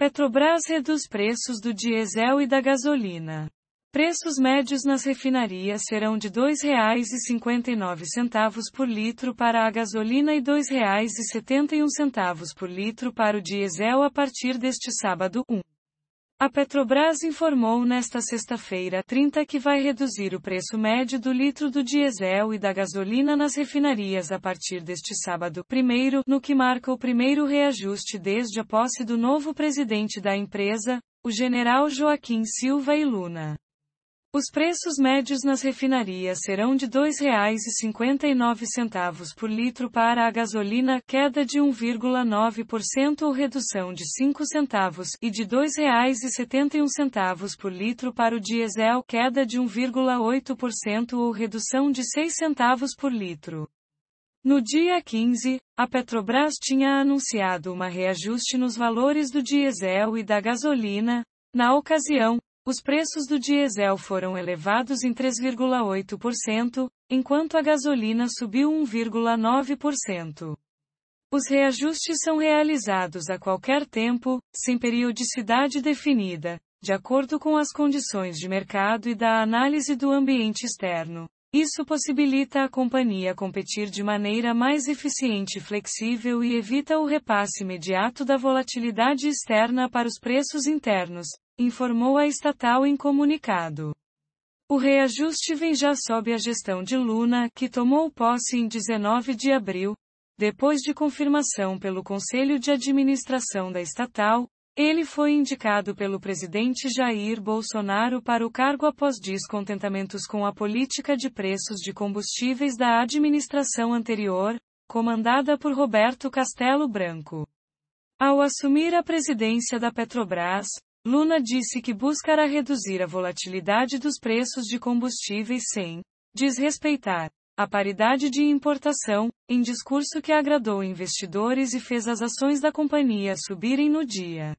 Petrobras reduz preços do diesel e da gasolina. Preços médios nas refinarias serão de R$ 2,59 por litro para a gasolina e R$ 2,71 por litro para o diesel a partir deste sábado 1. A Petrobras informou nesta sexta-feira 30 que vai reduzir o preço médio do litro do diesel e da gasolina nas refinarias a partir deste sábado, primeiro, no que marca o primeiro reajuste desde a posse do novo presidente da empresa, o general Joaquim Silva e Luna. Os preços médios nas refinarias serão de R$ 2,59 por litro para a gasolina, queda de 1,9% ou redução de 5 centavos, e de R$ 2,71 por litro para o diesel, queda de 1,8% ou redução de 6 centavos por litro. No dia 15, a Petrobras tinha anunciado uma reajuste nos valores do diesel e da gasolina, na ocasião, os preços do diesel foram elevados em 3,8%, enquanto a gasolina subiu 1,9%. Os reajustes são realizados a qualquer tempo, sem periodicidade definida, de acordo com as condições de mercado e da análise do ambiente externo. Isso possibilita à companhia competir de maneira mais eficiente e flexível e evita o repasse imediato da volatilidade externa para os preços internos, informou a estatal em comunicado. O reajuste vem já sob a gestão de Luna, que tomou posse em 19 de abril, depois de confirmação pelo Conselho de Administração da estatal, ele foi indicado pelo presidente Jair Bolsonaro para o cargo após descontentamentos com a política de preços de combustíveis da administração anterior, comandada por Roberto Castelo Branco. Ao assumir a presidência da Petrobras, Luna disse que buscará reduzir a volatilidade dos preços de combustíveis sem desrespeitar a paridade de importação, em discurso que agradou investidores e fez as ações da companhia subirem no dia.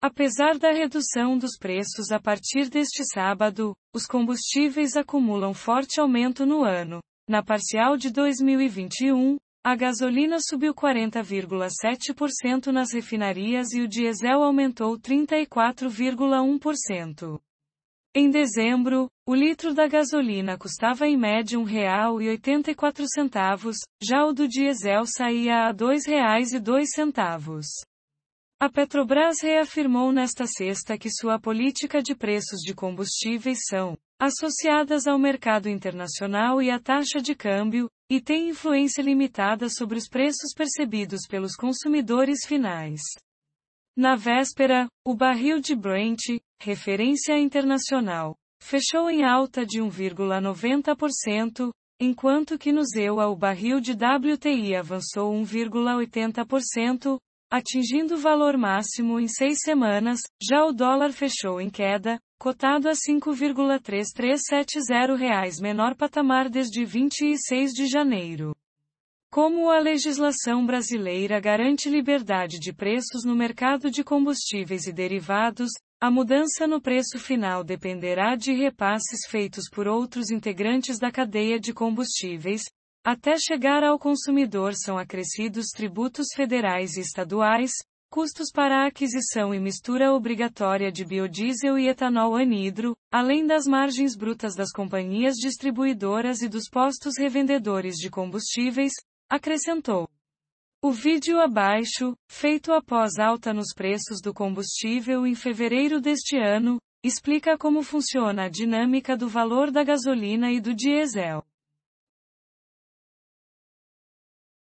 Apesar da redução dos preços a partir deste sábado, os combustíveis acumulam forte aumento no ano. Na parcial de 2021, a gasolina subiu 40,7% nas refinarias e o diesel aumentou 34,1%. Em dezembro, o litro da gasolina custava em média R$ 1,84, já o do diesel saía a R$ 2,02. A Petrobras reafirmou nesta sexta que sua política de preços de combustíveis são associadas ao mercado internacional e à taxa de câmbio, e tem influência limitada sobre os preços percebidos pelos consumidores finais. Na véspera, o barril de Brent, referência internacional, fechou em alta de 1,90%, enquanto que no EUA o barril de WTI avançou 1,80%, atingindo valor máximo em seis semanas, já o dólar fechou em queda, cotado a R$ 5,3370, menor patamar desde 26 de janeiro. Como a legislação brasileira garante liberdade de preços no mercado de combustíveis e derivados, a mudança no preço final dependerá de repasses feitos por outros integrantes da cadeia de combustíveis, até chegar ao consumidor são acrescidos tributos federais e estaduais, custos para a aquisição e mistura obrigatória de biodiesel e etanol anidro, além das margens brutas das companhias distribuidoras e dos postos revendedores de combustíveis, Acrescentou. O vídeo abaixo, feito após alta nos preços do combustível em fevereiro deste ano, explica como funciona a dinâmica do valor da gasolina e do diesel.